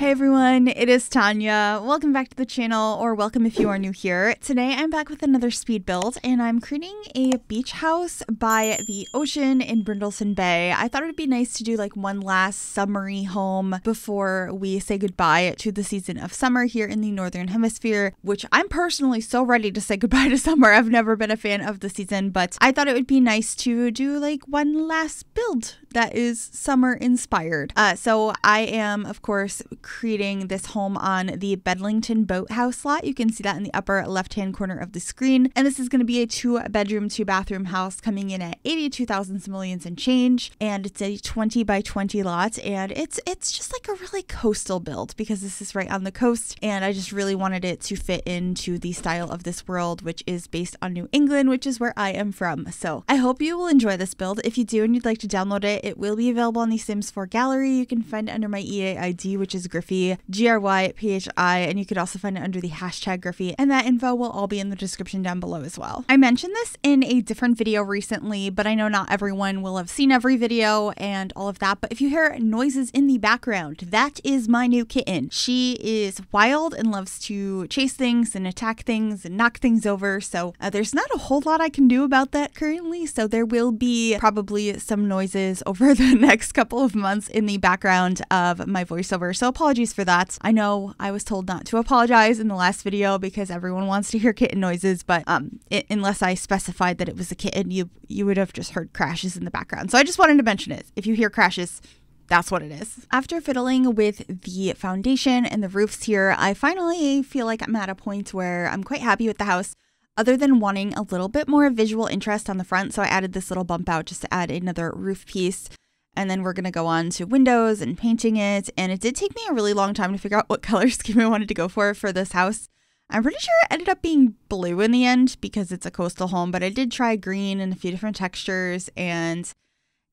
Hey everyone, it is Tanya. Welcome back to the channel, or welcome if you are new here. Today I'm back with another speed build, and I'm creating a beach house by the ocean in Brindleton Bay. I thought it would be nice to do like one last summery home before we say goodbye to the season of summer here in the Northern Hemisphere, which I'm personally so ready to say goodbye to summer. I've never been a fan of the season, but I thought it would be nice to do like one last build that is summer inspired. Uh, so I am, of course, creating this home on the Bedlington Boathouse lot. You can see that in the upper left hand corner of the screen. And this is going to be a two bedroom, two bathroom house coming in at 82,000 simoleons and change. And it's a 20 by 20 lot. And it's, it's just like a really coastal build because this is right on the coast. And I just really wanted it to fit into the style of this world, which is based on New England, which is where I am from. So I hope you will enjoy this build. If you do and you'd like to download it, it will be available on the Sims 4 gallery. You can find it under my EA ID, which is Griffy G R Y P H I, and you could also find it under the hashtag Griffy. And that info will all be in the description down below as well. I mentioned this in a different video recently, but I know not everyone will have seen every video and all of that. But if you hear noises in the background, that is my new kitten. She is wild and loves to chase things and attack things and knock things over. So uh, there's not a whole lot I can do about that currently. So there will be probably some noises over the next couple of months in the background of my voiceover. So apologies for that. I know I was told not to apologize in the last video because everyone wants to hear kitten noises, but um, it, unless I specified that it was a kitten, you you would have just heard crashes in the background. So I just wanted to mention it. If you hear crashes, that's what it is. After fiddling with the foundation and the roofs here, I finally feel like I'm at a point where I'm quite happy with the house other than wanting a little bit more visual interest on the front. So I added this little bump out just to add another roof piece. And then we're going to go on to windows and painting it. And it did take me a really long time to figure out what color scheme I wanted to go for for this house. I'm pretty sure it ended up being blue in the end because it's a coastal home, but I did try green and a few different textures and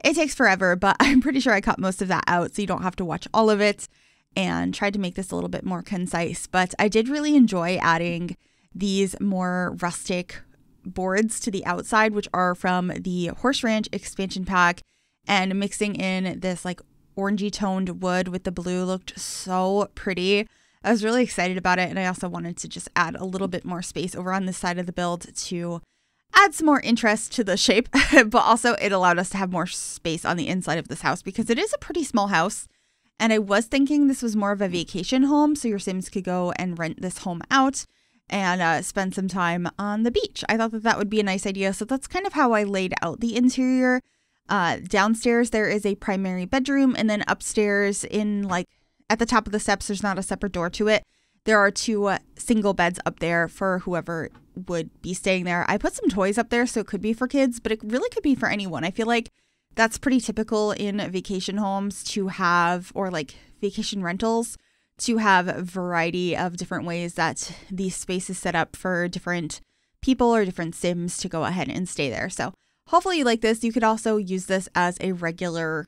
it takes forever, but I'm pretty sure I cut most of that out so you don't have to watch all of it and tried to make this a little bit more concise. But I did really enjoy adding these more rustic boards to the outside, which are from the Horse Ranch expansion pack, and mixing in this like orangey toned wood with the blue looked so pretty. I was really excited about it, and I also wanted to just add a little bit more space over on this side of the build to add some more interest to the shape, but also it allowed us to have more space on the inside of this house because it is a pretty small house. And I was thinking this was more of a vacation home, so your Sims could go and rent this home out and uh, spend some time on the beach. I thought that that would be a nice idea. So that's kind of how I laid out the interior. Uh, downstairs, there is a primary bedroom, and then upstairs, in like at the top of the steps, there's not a separate door to it. There are two uh, single beds up there for whoever would be staying there. I put some toys up there, so it could be for kids, but it really could be for anyone. I feel like that's pretty typical in vacation homes to have, or like vacation rentals to have a variety of different ways that the space is set up for different people or different sims to go ahead and stay there. So hopefully you like this. You could also use this as a regular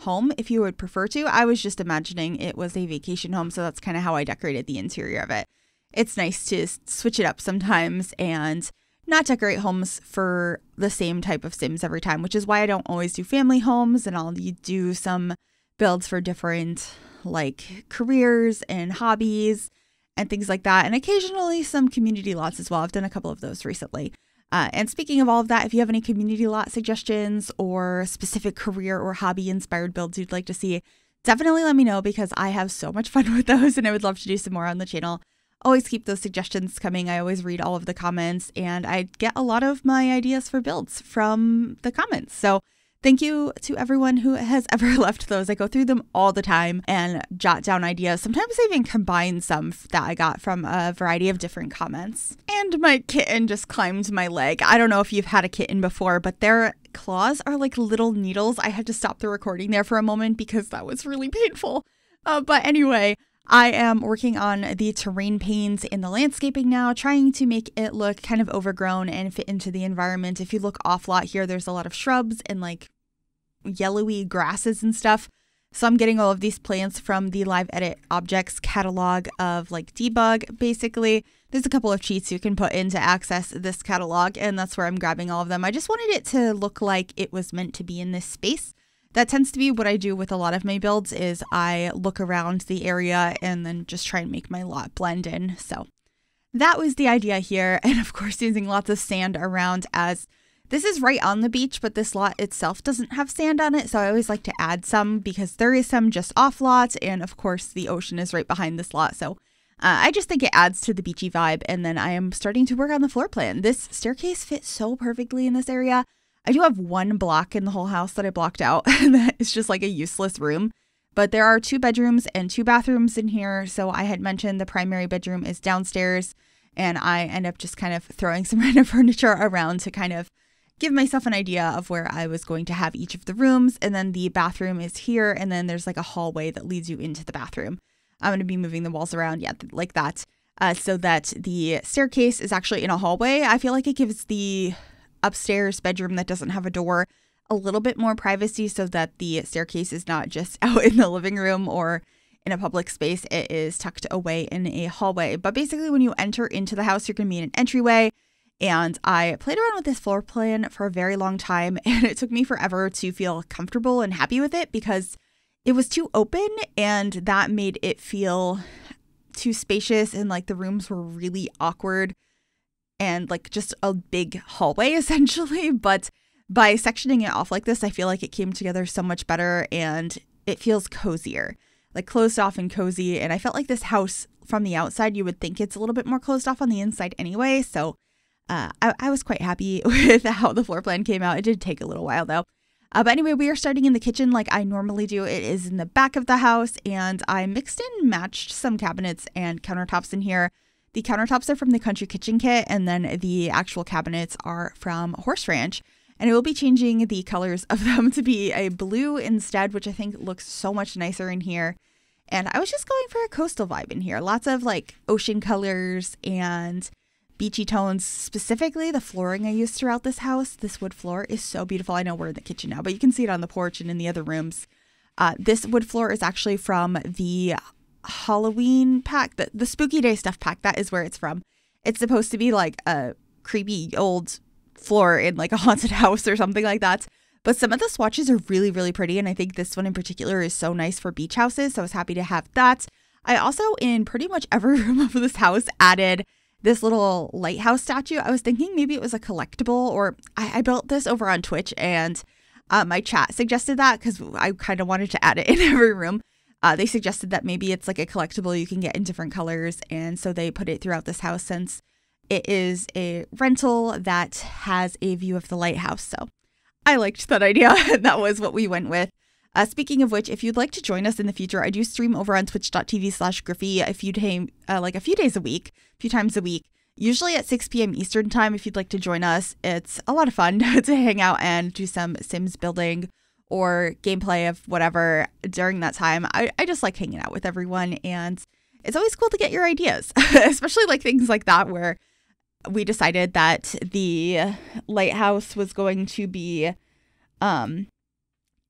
home if you would prefer to. I was just imagining it was a vacation home, so that's kind of how I decorated the interior of it. It's nice to switch it up sometimes and not decorate homes for the same type of sims every time, which is why I don't always do family homes and I'll do some builds for different like careers and hobbies and things like that, and occasionally some community lots as well. I've done a couple of those recently. Uh, and speaking of all of that, if you have any community lot suggestions or specific career or hobby inspired builds you'd like to see, definitely let me know because I have so much fun with those and I would love to do some more on the channel. Always keep those suggestions coming. I always read all of the comments and I get a lot of my ideas for builds from the comments. So Thank you to everyone who has ever left those. I go through them all the time and jot down ideas. Sometimes I even combine some that I got from a variety of different comments. And my kitten just climbed my leg. I don't know if you've had a kitten before, but they're claws are like little needles. I had to stop the recording there for a moment because that was really painful. Uh, but anyway, I am working on the terrain panes in the landscaping now, trying to make it look kind of overgrown and fit into the environment. If you look off lot here, there's a lot of shrubs and like yellowy grasses and stuff. So I'm getting all of these plants from the live edit objects catalog of like debug basically. There's a couple of cheats you can put in to access this catalog and that's where I'm grabbing all of them. I just wanted it to look like it was meant to be in this space. That tends to be what I do with a lot of my builds is I look around the area and then just try and make my lot blend in. So that was the idea here. And of course using lots of sand around as this is right on the beach, but this lot itself doesn't have sand on it, so I always like to add some because there is some just off lots, and of course, the ocean is right behind this lot, so uh, I just think it adds to the beachy vibe. And then I am starting to work on the floor plan. This staircase fits so perfectly in this area. I do have one block in the whole house that I blocked out that is just like a useless room. But there are two bedrooms and two bathrooms in here. So I had mentioned the primary bedroom is downstairs, and I end up just kind of throwing some random furniture around to kind of give myself an idea of where I was going to have each of the rooms. And then the bathroom is here. And then there's like a hallway that leads you into the bathroom. I'm going to be moving the walls around, yeah, like that, uh, so that the staircase is actually in a hallway. I feel like it gives the upstairs bedroom that doesn't have a door a little bit more privacy so that the staircase is not just out in the living room or in a public space. It is tucked away in a hallway. But basically, when you enter into the house, you're going to be in an entryway. And I played around with this floor plan for a very long time, and it took me forever to feel comfortable and happy with it because it was too open, and that made it feel too spacious, and like the rooms were really awkward and like just a big hallway essentially. But by sectioning it off like this, I feel like it came together so much better and it feels cozier, like closed off and cozy. And I felt like this house from the outside, you would think it's a little bit more closed off on the inside anyway. So uh, I, I, was quite happy with how the floor plan came out. It did take a little while though. Uh, but anyway, we are starting in the kitchen like I normally do. It is in the back of the house, and I mixed and matched some cabinets and countertops in here. The countertops are from the Country Kitchen Kit, and then the actual cabinets are from Horse Ranch. And I will be changing the colors of them to be a blue instead, which I think looks so much nicer in here. And I was just going for a coastal vibe in here. Lots of like ocean colors and beachy tones, specifically the flooring I used throughout this house. This wood floor is so beautiful. I know we're in the kitchen now, but you can see it on the porch and in the other rooms. Uh, this wood floor is actually from the Halloween pack, the, the spooky day stuff pack. That is where it's from. It's supposed to be like a creepy old floor in like a haunted house or something like that. But some of the swatches are really, really pretty. And I think this one in particular is so nice for beach houses. So I was happy to have that. I also, in pretty much every room of this house, added this little lighthouse statue. I was thinking maybe it was a collectible, or I, I built this over on Twitch and uh, my chat suggested that because I kind of wanted to add it in every room. Uh, they suggested that maybe it's like a collectible you can get in different colors. And so they put it throughout this house since it is a rental that has a view of the lighthouse. So I liked that idea. that was what we went with. Uh, speaking of which, if you'd like to join us in the future, I do stream over on twitch.tv slash Griffey a few day, uh, like a few days a week, a few times a week, usually at 6 p.m. Eastern time. If you'd like to join us, it's a lot of fun to hang out and do some Sims building or gameplay of whatever during that time. I, I just like hanging out with everyone and it's always cool to get your ideas, especially like things like that where we decided that the lighthouse was going to be um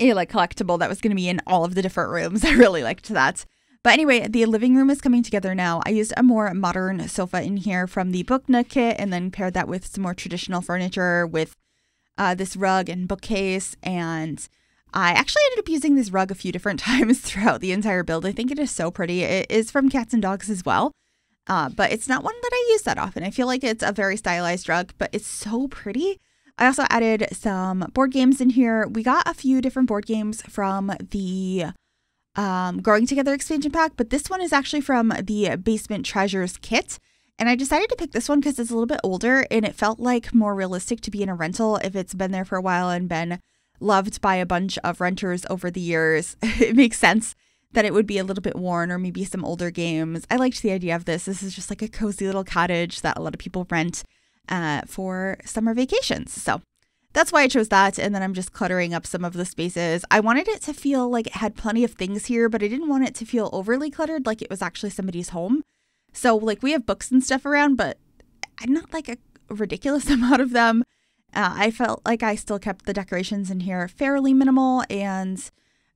a like collectible that was going to be in all of the different rooms. I really liked that. But anyway, the living room is coming together now. I used a more modern sofa in here from the book nook kit and then paired that with some more traditional furniture with uh, this rug and bookcase. And I actually ended up using this rug a few different times throughout the entire build. I think it is so pretty. It is from Cats and Dogs as well. Uh, but it's not one that I use that often. I feel like it's a very stylized rug, but it's so pretty. I also added some board games in here. We got a few different board games from the um, Growing Together expansion pack, but this one is actually from the Basement Treasures kit. And I decided to pick this one because it's a little bit older and it felt like more realistic to be in a rental if it's been there for a while and been loved by a bunch of renters over the years. it makes sense that it would be a little bit worn or maybe some older games. I liked the idea of this. This is just like a cozy little cottage that a lot of people rent uh, for summer vacations. So that's why I chose that. And then I'm just cluttering up some of the spaces. I wanted it to feel like it had plenty of things here, but I didn't want it to feel overly cluttered, like it was actually somebody's home. So, like, we have books and stuff around, but not like a ridiculous amount of them. Uh, I felt like I still kept the decorations in here fairly minimal and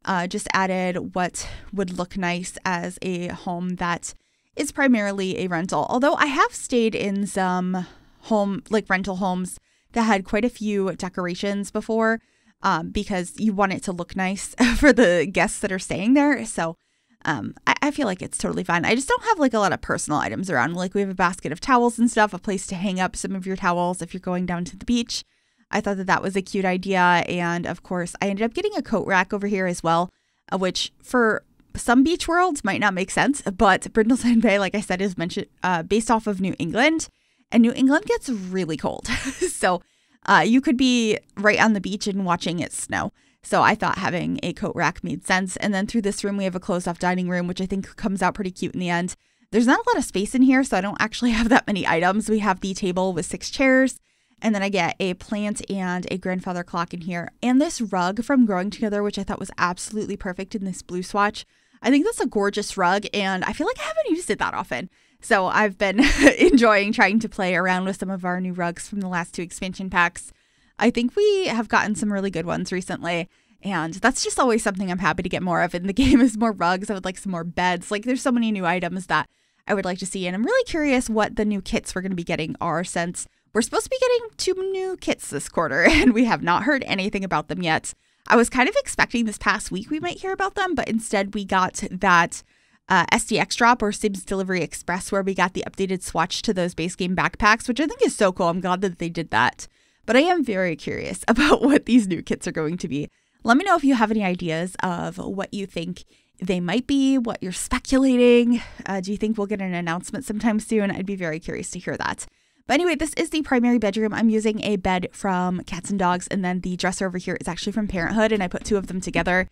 uh, just added what would look nice as a home that is primarily a rental. Although I have stayed in some home, like rental homes that had quite a few decorations before um, because you want it to look nice for the guests that are staying there. So um, I, I feel like it's totally fine. I just don't have like a lot of personal items around. Like we have a basket of towels and stuff, a place to hang up some of your towels if you're going down to the beach. I thought that that was a cute idea. And of course, I ended up getting a coat rack over here as well, uh, which for some beach worlds might not make sense, but Brindleside Bay, like I said, is mentioned uh, based off of New England. And New England gets really cold. so uh, you could be right on the beach and watching it snow. So I thought having a coat rack made sense. And then through this room, we have a closed off dining room, which I think comes out pretty cute in the end. There's not a lot of space in here, so I don't actually have that many items. We have the table with six chairs, and then I get a plant and a grandfather clock in here, and this rug from Growing Together, which I thought was absolutely perfect in this blue swatch. I think that's a gorgeous rug, and I feel like I haven't used it that often. So I've been enjoying trying to play around with some of our new rugs from the last two expansion packs. I think we have gotten some really good ones recently. And that's just always something I'm happy to get more of in the game is more rugs. I would like some more beds. Like there's so many new items that I would like to see. And I'm really curious what the new kits we're going to be getting are since we're supposed to be getting two new kits this quarter and we have not heard anything about them yet. I was kind of expecting this past week we might hear about them, but instead we got that uh, SDX Drop or Sims Delivery Express, where we got the updated swatch to those base game backpacks, which I think is so cool. I'm glad that they did that. But I am very curious about what these new kits are going to be. Let me know if you have any ideas of what you think they might be, what you're speculating. Uh, do you think we'll get an announcement sometime soon? I'd be very curious to hear that. But anyway, this is the primary bedroom. I'm using a bed from Cats and Dogs, and then the dresser over here is actually from Parenthood, and I put two of them together.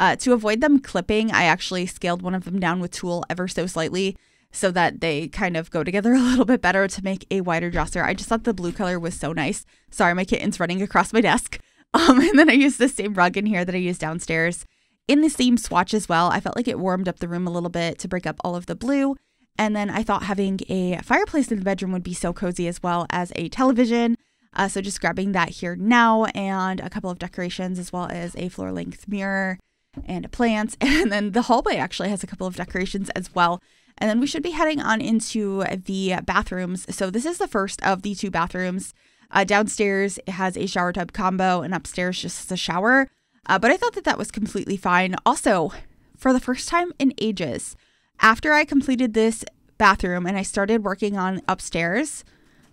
Uh, to avoid them clipping, I actually scaled one of them down with tool ever so slightly so that they kind of go together a little bit better to make a wider dresser. I just thought the blue color was so nice. Sorry, my kitten's running across my desk. Um, and then I used the same rug in here that I used downstairs in the same swatch as well. I felt like it warmed up the room a little bit to break up all of the blue. And then I thought having a fireplace in the bedroom would be so cozy as well as a television. Uh, so just grabbing that here now and a couple of decorations as well as a floor length mirror and plants. And then the hallway actually has a couple of decorations as well. And then we should be heading on into the bathrooms. So this is the first of the two bathrooms. Uh, downstairs it has a shower tub combo, and upstairs just a shower. Uh, but I thought that that was completely fine. Also, for the first time in ages, after I completed this bathroom and I started working on upstairs,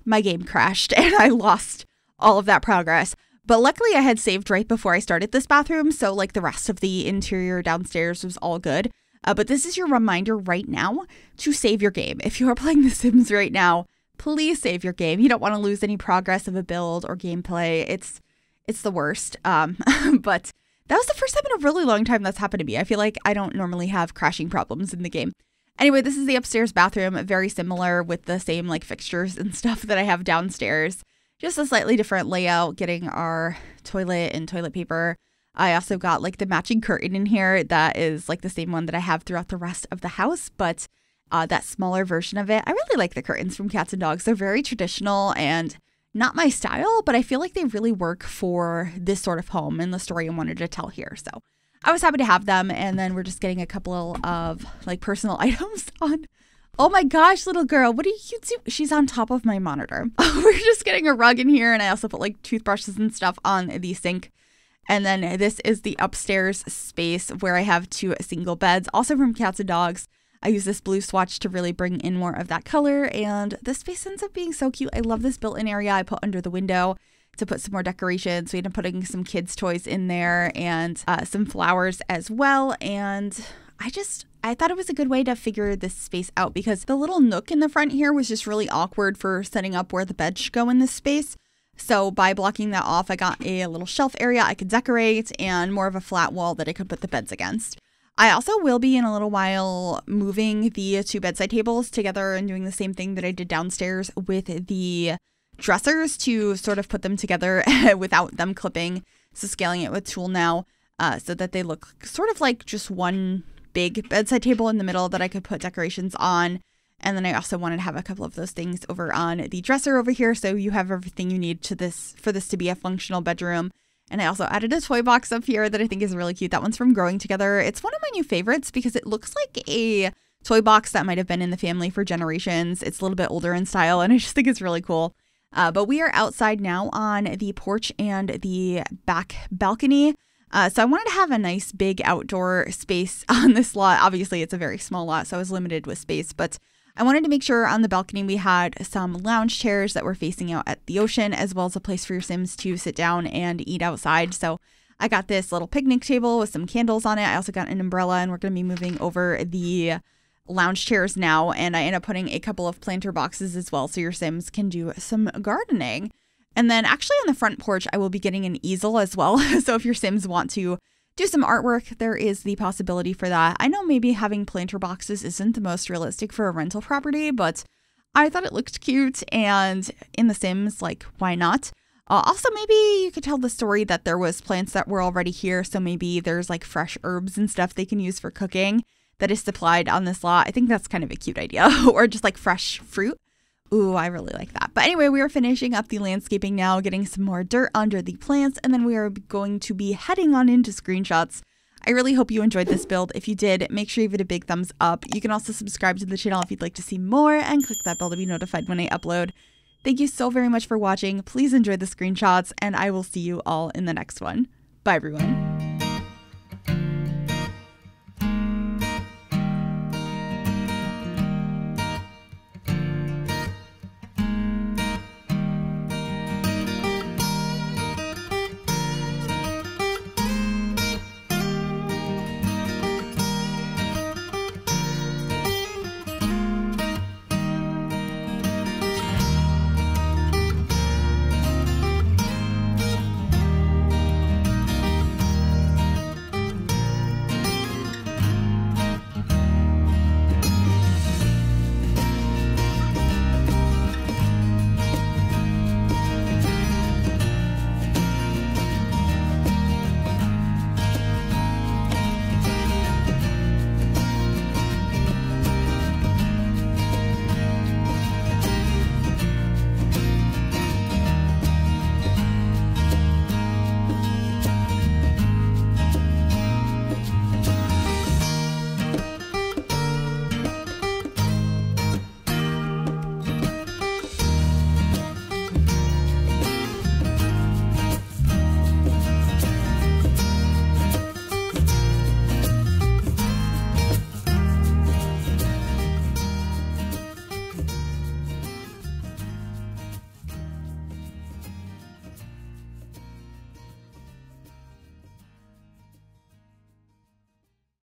my game crashed and I lost all of that progress. But luckily, I had saved right before I started this bathroom, so like the rest of the interior downstairs was all good. Uh, but this is your reminder right now to save your game. If you are playing The Sims right now, please save your game. You don't want to lose any progress of a build or gameplay. It's it's the worst. Um, but that was the first time in a really long time that's happened to me. I feel like I don't normally have crashing problems in the game. Anyway, this is the upstairs bathroom, very similar with the same like fixtures and stuff that I have downstairs just a slightly different layout, getting our toilet and toilet paper. I also got like the matching curtain in here that is like the same one that I have throughout the rest of the house, but uh, that smaller version of it. I really like the curtains from Cats and Dogs. They're very traditional and not my style, but I feel like they really work for this sort of home and the story I wanted to tell here. So I was happy to have them. And then we're just getting a couple of like personal items on Oh my gosh, little girl, what are you doing? She's on top of my monitor. We're just getting a rug in here, and I also put like toothbrushes and stuff on the sink. And then this is the upstairs space where I have two single beds, also from cats and dogs. I use this blue swatch to really bring in more of that color, and this space ends up being so cute. I love this built in area I put under the window to put some more decorations. We ended up putting some kids' toys in there and uh, some flowers as well. And I just I thought it was a good way to figure this space out because the little nook in the front here was just really awkward for setting up where the bed should go in this space. So by blocking that off, I got a little shelf area I could decorate and more of a flat wall that I could put the beds against. I also will be in a little while moving the two bedside tables together and doing the same thing that I did downstairs with the dressers to sort of put them together without them clipping. So scaling it with tool now uh, so that they look sort of like just one big bedside table in the middle that I could put decorations on. And then I also wanted to have a couple of those things over on the dresser over here. So you have everything you need to this for this to be a functional bedroom. And I also added a toy box up here that I think is really cute. That one's from Growing Together. It's one of my new favorites because it looks like a toy box that might have been in the family for generations. It's a little bit older in style, and I just think it's really cool. Uh, but we are outside now on the porch and the back balcony. Uh, so I wanted to have a nice big outdoor space on this lot. Obviously, it's a very small lot, so I was limited with space, but I wanted to make sure on the balcony we had some lounge chairs that were facing out at the ocean, as well as a place for your Sims to sit down and eat outside. So I got this little picnic table with some candles on it. I also got an umbrella, and we're going to be moving over the lounge chairs now. And I end up putting a couple of planter boxes as well, so your Sims can do some gardening. And then actually on the front porch, I will be getting an easel as well. so if your Sims want to do some artwork, there is the possibility for that. I know maybe having planter boxes isn't the most realistic for a rental property, but I thought it looked cute and in The Sims, like, why not? Uh, also, maybe you could tell the story that there was plants that were already here, so maybe there's like fresh herbs and stuff they can use for cooking that is supplied on this lot. I think that's kind of a cute idea, or just like fresh fruit. Ooh, I really like that. But anyway, we are finishing up the landscaping now, getting some more dirt under the plants, and then we are going to be heading on into screenshots. I really hope you enjoyed this build. If you did, make sure you give it a big thumbs up. You can also subscribe to the channel if you'd like to see more and click that bell to be notified when I upload. Thank you so very much for watching. Please enjoy the screenshots and I will see you all in the next one. Bye everyone.